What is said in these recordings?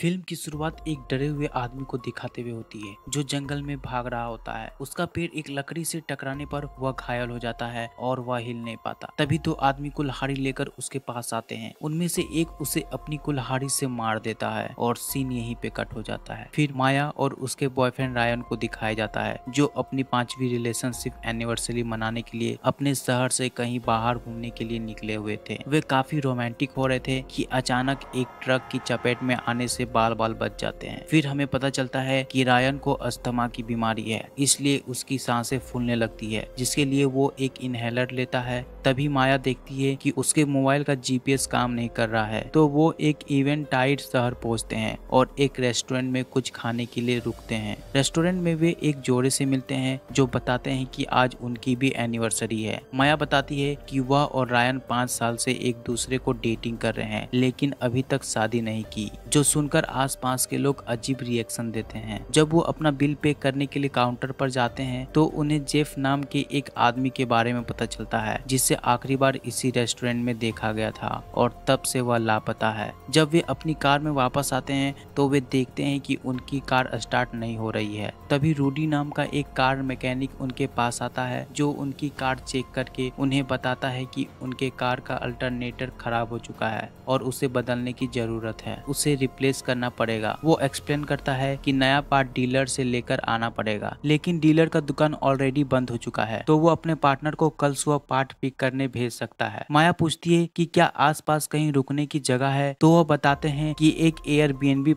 film की शुरुआत एक डरे हुए आदमी को दिखाते हुए होती है जो जंगल में भाग रहा होता है उसका पेड़ एक लकड़ी से टकराने पर वह घायल हो जाता है और वह हिल नहीं पाता तभी दो आदमी कुल्हाड़ी लेकर उसके पास आते हैं उनमें से एक उसे अपनी कुल्हाड़ी से मार देता है और सीन यहीं पे कट हो जाता है फिर माया और उसके बॉयफ्रेंड रायन को दिखाया जाता है जो अपनी पांचवी रिलेशनशिप एनिवर्सरी मनाने के लिए अपने शहर से कहीं बाहर घूमने के लिए निकले हुए थे वे काफी रोमांटिक हो रहे थे कि अचानक एक ट्रक की चपेट में आने से बाल बाल बच जाते हैं फिर हमें पता चलता है कि रायन को अस्थमा की बीमारी है इसलिए उसकी सांसें फूलने लगती है जिसके लिए वो एक इनहेलर लेता है तभी माया देखती है कि उसके मोबाइल का जीपीएस काम नहीं कर रहा है तो वो एक इवेंट टाइड शहर पहुंचते हैं और एक रेस्टोरेंट में कुछ खाने के लिए रुकते हैं रेस्टोरेंट में वे एक जोड़े से मिलते हैं जो बताते हैं कि आज उनकी भी एनिवर्सरी है माया बताती है कि वह और रायन पाँच साल से एक दूसरे को डेटिंग कर रहे हैं लेकिन अभी तक शादी नहीं की जो सुनकर पास के लोग अजीब रिएक्शन देते हैं जब वो अपना बिल पे करने के लिए काउंटर पर जाते हैं तो उन्हें जेफ नाम के एक आदमी के बारे में पता चलता है जिससे उसे आखिरी बार इसी रेस्टोरेंट में देखा गया था और तब से वह लापता है जब वे अपनी कार में वापस आते हैं तो वे देखते हैं कि उनकी कार स्टार्ट नहीं हो रही है तभी रूडी नाम का एक कार मैकेनिक उनके पास आता है जो उनकी कार चेक करके उन्हें बताता है कि उनके कार का अल्टरनेटर खराब हो चुका है और उसे बदलने की जरूरत है उसे रिप्लेस करना पड़ेगा वो एक्सप्लेन करता है कि नया पार्ट डीलर से लेकर आना पड़ेगा लेकिन डीलर का दुकान ऑलरेडी बंद हो चुका है तो वो अपने पार्टनर को कल सुबह पार्ट पिक करने भेज सकता है माया पूछती है कि क्या आसपास कहीं रुकने की जगह है तो वह बताते हैं कि एक एयर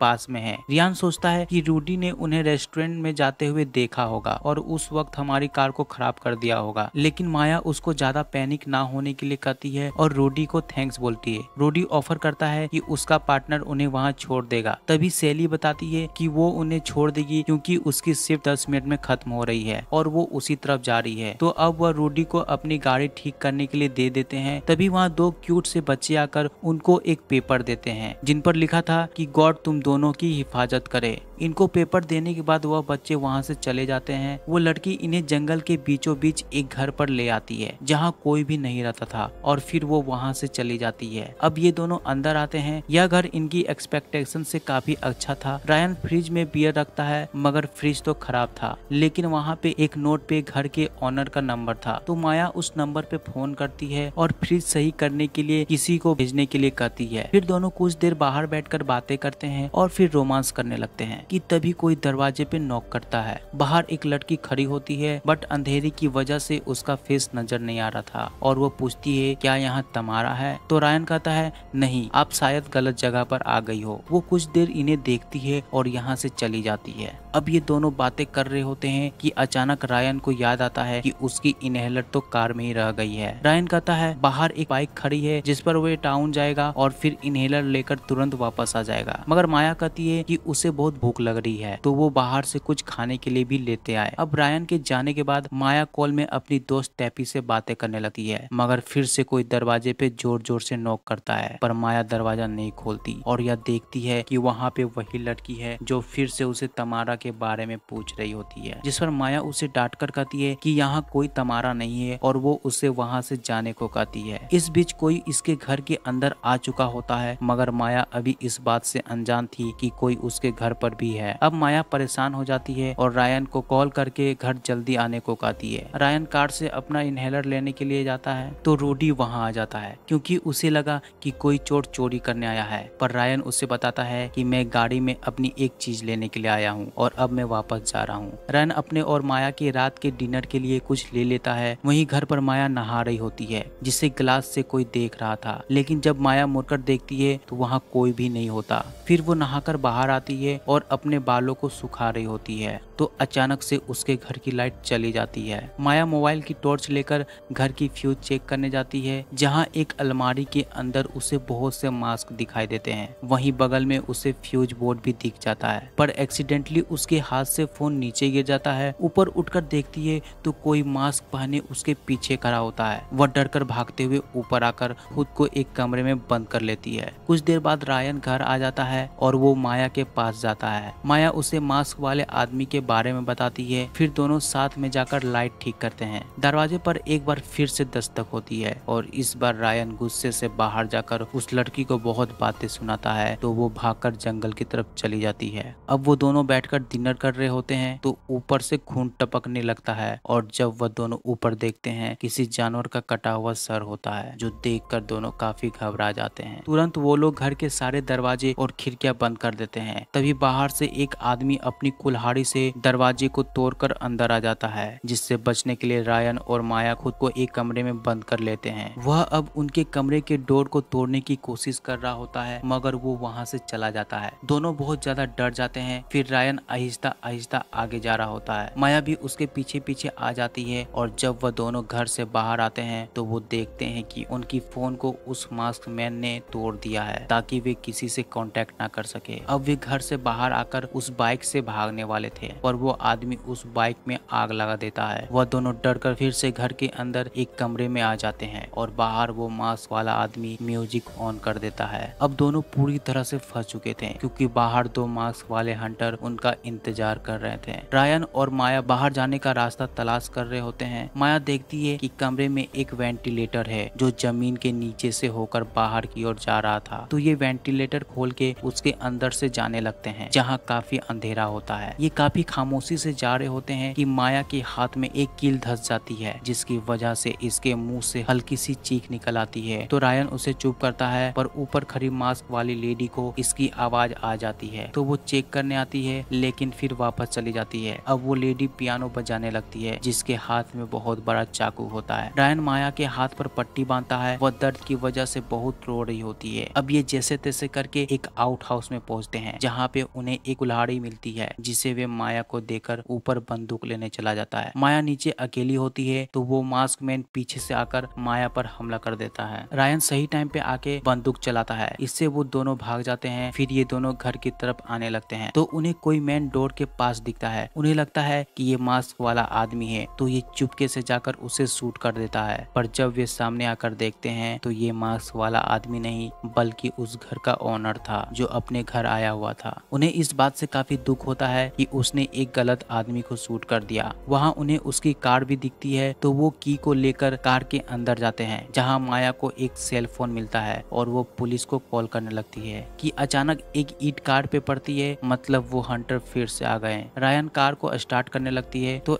पास में है रियान सोचता है कि रूडी ने उन्हें रेस्टोरेंट में जाते हुए देखा होगा और उस वक्त हमारी कार को खराब कर दिया होगा लेकिन माया उसको ज्यादा पैनिक ना होने के लिए कहती है और रूडी को थैंक्स बोलती है रूडी ऑफर करता है कि उसका पार्टनर उन्हें वहाँ छोड़ देगा तभी सैली बताती है कि वो उन्हें छोड़ देगी क्योंकि उसकी सिर्फ दस मिनट में खत्म हो रही है और वो उसी तरफ जा रही है तो अब वह रूडी को अपनी गाड़ी ठीक करने के लिए दे देते हैं तभी वहाँ दो क्यूट से बच्चे आकर उनको एक पेपर देते हैं जिन पर लिखा था कि गॉड तुम दोनों की हिफाजत करे इनको पेपर देने के बाद वह बच्चे वहाँ से चले जाते हैं वो लड़की इन्हें जंगल के बीचों बीच एक घर पर ले आती है जहाँ कोई भी नहीं रहता था और फिर वो वहाँ से चली जाती है अब ये दोनों अंदर आते हैं यह घर इनकी एक्सपेक्टेशन से काफी अच्छा था रायन फ्रिज में बियर रखता है मगर फ्रिज तो खराब था लेकिन वहाँ पे एक नोट पे घर के ऑनर का नंबर था तो माया उस नंबर पे फोन करती है और फ्रिज सही करने के लिए किसी को भेजने के लिए कहती है फिर दोनों कुछ देर बाहर बैठकर बातें करते हैं और फिर रोमांस करने लगते हैं कि तभी कोई दरवाजे पे नॉक करता है बाहर एक लड़की खड़ी होती है बट अंधेरे की वजह से उसका फेस नजर नहीं आ रहा था और वो पूछती है क्या यहाँ तमारा है तो रायन कहता है नहीं आप शायद गलत जगह पर आ गई हो वो कुछ देर इन्हें देखती है और यहाँ से चली जाती है अब ये दोनों बातें कर रहे होते हैं कि अचानक रायन को याद आता है कि उसकी इनहेलर तो कार में ही रह गई है रायन कहता है बाहर एक बाइक खड़ी है जिस पर वो टाउन जाएगा और फिर इनहेलर लेकर तुरंत वापस आ जाएगा मगर माया कहती है कि उसे बहुत भूख लग रही है तो वो बाहर से कुछ खाने के लिए भी लेते आए अब रायन के जाने के बाद माया कॉल में अपनी दोस्त टैपी से बातें करने लगती है मगर फिर से कोई दरवाजे पे जोर जोर से नॉक करता है पर माया दरवाजा नहीं खोलती और यह देखती है कि वहाँ पे वही लड़की है जो फिर से उसे तमारा के के बारे में पूछ रही होती है जिस पर माया उसे डांट कर कहती है कि यहाँ कोई तमारा नहीं है और वो उसे वहाँ से जाने को कहती है इस बीच कोई इसके घर के अंदर आ चुका होता है मगर माया अभी इस बात से अनजान थी कि कोई उसके घर पर भी है अब माया परेशान हो जाती है और रायन को कॉल करके घर जल्दी आने को कहती है रायन कार से अपना इनहेलर लेने के लिए जाता है तो रूडी वहाँ आ जाता है क्योंकि उसे लगा कि कोई चोर चोरी करने आया है पर रायन उसे बताता है कि मैं गाड़ी में अपनी एक चीज लेने के लिए आया हूँ और अब मैं वापस जा रहा हूँ रन अपने और माया के रात के डिनर के लिए कुछ ले लेता है वही घर पर माया नहा रही होती है जिसे ग्लास से कोई देख रहा था लेकिन जब माया मुड़कर देखती है तो वहाँ कोई भी नहीं होता फिर वो नहाकर बाहर आती है और अपने बालों को सुखा रही होती है तो अचानक से उसके घर की लाइट चली जाती है माया मोबाइल की टॉर्च लेकर घर की फ्यूज चेक करने जाती है जहाँ एक अलमारी के अंदर उसे बहुत से मास्क दिखाई देते हैं वहीं बगल में उसे फ्यूज बोर्ड भी दिख जाता है पर एक्सीडेंटली उसके हाथ से फोन नीचे गिर जाता है ऊपर उठकर देखती है तो कोई मास्क पहने उसके पीछे खड़ा होता है वह डरकर भागते हुए ऊपर आकर खुद को एक कमरे में बंद कर लेती है कुछ देर बाद रायन घर आ जाता है और वो माया के पास जाता है माया उसे मास्क वाले आदमी के बारे में बताती है फिर दोनों साथ में जाकर लाइट ठीक करते हैं दरवाजे पर एक बार फिर से दस्तक होती है और इस बार रायन गुस्से से बाहर जाकर उस लड़की को बहुत बातें सुनाता है तो वो भागकर जंगल की तरफ चली जाती है अब वो दोनों बैठकर डिनर कर रहे होते हैं तो ऊपर से खून टपकने लगता है और जब वह दोनों ऊपर देखते हैं किसी जानवर का कटा हुआ सर होता है जो देख दोनों काफी घबरा जाते हैं तुरंत वो लोग घर के सारे दरवाजे और खिड़कियां बंद कर देते हैं तभी बाहर से एक आदमी अपनी कुल्हाड़ी से दरवाजे को तोड़कर अंदर आ जाता है जिससे बचने के लिए रायन और माया खुद को एक कमरे में बंद कर लेते हैं वह अब उनके कमरे के डोर को तोड़ने की कोशिश कर रहा होता है मगर वो वहाँ से चला जाता है दोनों बहुत ज्यादा डर जाते हैं फिर रायन आहिस्ता आहिस्ता आगे जा रहा होता है माया भी उसके पीछे पीछे आ जाती है और जब वह दोनों घर से बाहर आते हैं तो वो देखते हैं कि उनकी फोन को उस मास्क मैन ने तोड़ दिया है ताकि वे किसी से कांटेक्ट ना कर सके अब वे घर से बाहर आकर उस बाइक से भागने वाले थे पर वो आदमी उस बाइक में आग लगा देता है वह दोनों डर कर फिर से घर के अंदर एक कमरे में आ जाते हैं और बाहर वो मास्क वाला आदमी म्यूजिक ऑन कर देता है अब दोनों पूरी तरह से फंस चुके थे क्योंकि बाहर दो मास्क वाले हंटर उनका इंतजार कर रहे थे रायन और माया बाहर जाने का रास्ता तलाश कर रहे होते हैं माया देखती है कि कमरे में एक वेंटिलेटर है जो जमीन के नीचे से होकर बाहर की ओर जा रहा था तो ये वेंटिलेटर खोल के उसके अंदर से जाने लगते हैं जहाँ काफी अंधेरा होता है ये काफी खामोशी से जा रहे होते हैं कि माया के हाथ में एक कील धस जाती है जिसकी वजह से इसके मुंह से हल्की सी चीख निकल आती है तो रायन उसे चुप करता है पर ऊपर खड़ी मास्क वाली लेडी को इसकी आवाज आ जाती है तो वो चेक करने आती है लेकिन लेकिन फिर वापस चली जाती है अब वो लेडी पियानो बजाने लगती है जिसके हाथ में बहुत बड़ा चाकू होता है रायन माया के हाथ पर पट्टी बांधता है वह दर्द की वजह से बहुत रो रही होती है अब ये जैसे तैसे करके एक आउट हाउस में पहुंचते हैं जहाँ पे उन्हें एक उलाड़ी मिलती है जिसे वे माया को देकर ऊपर बंदूक लेने चला जाता है माया नीचे अकेली होती है तो वो मास्क मैन पीछे से आकर माया पर हमला कर देता है रायन सही टाइम पे आके बंदूक चलाता है इससे वो दोनों भाग जाते हैं फिर ये दोनों घर की तरफ आने लगते हैं तो उन्हें कोई मैन डोर के पास दिखता है उन्हें लगता है कि ये मास्क वाला आदमी है तो ये चुपके से जाकर उसे शूट कर देता है पर जब वे सामने आकर देखते हैं तो ये मास्क वाला आदमी नहीं बल्कि उस घर का ओनर था जो अपने घर आया हुआ था उन्हें इस बात से काफी दुख होता है कि उसने एक गलत आदमी को शूट कर दिया वहाँ उन्हें उसकी कार भी दिखती है तो वो की को लेकर कार के अंदर जाते हैं जहाँ माया को एक सेल फोन मिलता है और वो पुलिस को कॉल करने लगती है की अचानक एक ईट कार पे पड़ती है मतलब वो हंटर फिर से आ गए रायन कार को स्टार्ट करने लगती है तो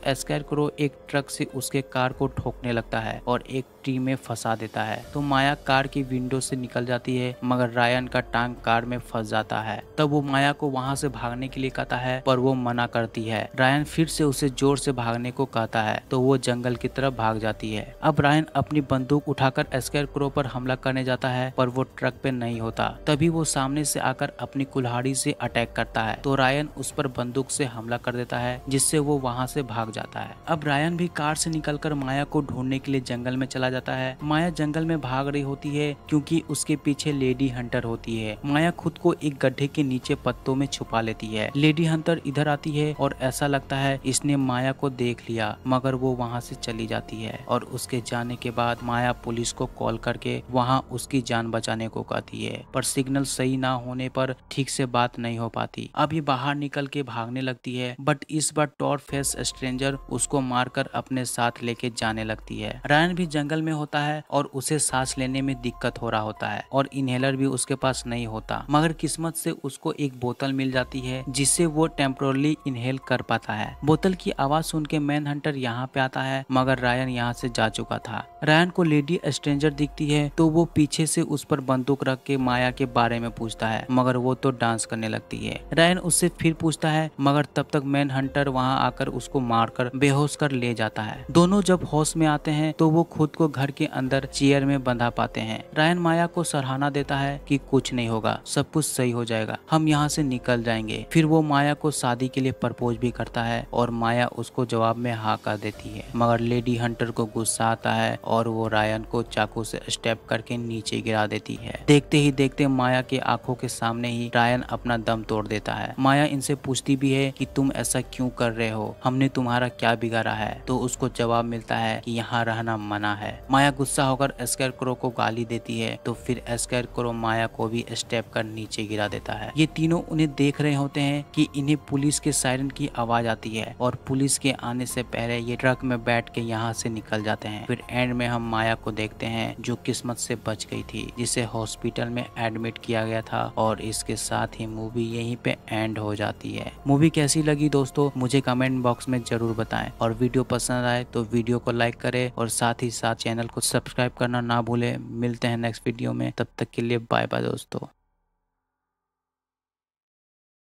क्रो एक ट्रक से उसके कार को ठोकने लगता है और एक ट्री में फंसा देता है तो माया कार की विंडो से निकल जाती है मगर रायन का टांग कार में फंस जाता है तब वो माया को वहाँ से भागने के लिए कहता है पर वो मना करती है रायन फिर से उसे जोर से भागने को कहता है तो वो जंगल की तरफ भाग जाती है अब रायन अपनी बंदूक उठाकर स्केयर क्रो पर हमला करने जाता है पर वो ट्रक पे नहीं होता तभी वो सामने से आकर अपनी कुल्हाड़ी से अटैक करता है तो रायन उस पर बंदूक से हमला कर देता है जिससे वो वहाँ से भाग जाता है अब रायन भी कार से निकलकर माया को ढूंढने के लिए जंगल में चला जाता जाता है माया जंगल में भाग रही होती है क्योंकि उसके पीछे लेडी हंटर होती है माया खुद को एक गड्ढे के नीचे पत्तों में छुपा लेती है लेडी हंटर इधर आती है और ऐसा लगता है इसने माया को देख लिया मगर वो वहाँ से चली जाती है और उसके जाने के बाद माया पुलिस को कॉल करके वहाँ उसकी जान बचाने को कहती है पर सिग्नल सही ना होने पर ठीक से बात नहीं हो पाती अब ये बाहर निकल के भागने लगती है बट इस बार टॉर फेस स्ट्रेंजर उसको मारकर अपने साथ लेके जाने लगती है रायन भी जंगल में होता है और उसे सांस लेने में दिक्कत हो रहा होता है और इनहेलर भी उसके पास नहीं होता मगर किस्मत से उसको एक बोतल मिल जाती है जिससे वो टेम्पोरली इनहेल कर पाता है बोतल की आवाज सुन के मैन हंटर यहाँ पे आता है मगर रायन यहाँ से जा चुका था रायन को लेडी स्ट्रेंजर दिखती है तो वो पीछे से उस पर बंदूक रख के माया के बारे में पूछता है मगर वो तो डांस करने लगती है रायन उससे फिर पूछता है मगर तब तक मैन हंटर वहाँ आकर उसको मारकर बेहोश कर ले जाता है दोनों जब होश में आते हैं तो वो खुद को घर के अंदर चेयर में बंधा पाते हैं रायन माया को सराहना देता है कि कुछ नहीं होगा सब कुछ सही हो जाएगा हम यहाँ से निकल जाएंगे फिर वो माया को शादी के लिए प्रपोज भी करता है और माया उसको जवाब में हा कर देती है मगर लेडी हंटर को गुस्सा आता है और वो रायन को चाकू से स्टेप करके नीचे गिरा देती है देखते ही देखते माया के आंखों के सामने ही रायन अपना दम तोड़ देता है माया इनसे पूछती भी है कि तुम ऐसा क्यों कर रहे हो हमने तुम्हारा क्या बिगाड़ा है तो उसको जवाब मिलता है कि यहाँ रहना मना है माया गुस्सा होकर एस्कर क्रो को गाली देती है तो फिर एस्कर क्रो माया को भी स्टेप कर नीचे गिरा देता है ये तीनों उन्हें देख रहे होते हैं कि इन्हें पुलिस के सायरन की आवाज आती है और पुलिस के आने से पहले ये ट्रक में बैठ के यहाँ से निकल जाते हैं फिर एंड में हम माया को देखते हैं जो किस्मत से बच गई थी जिसे हॉस्पिटल में एडमिट किया गया था और इसके साथ ही मूवी यहीं पे एंड हो जाती है मूवी कैसी लगी दोस्तों मुझे कमेंट बॉक्स में जरूर बताएं और वीडियो पसंद आए तो वीडियो को लाइक करे और साथ ही साथ चैनल को सब्सक्राइब करना ना भूलें मिलते हैं नेक्स्ट वीडियो में तब तक के लिए बाय बाय दोस्तों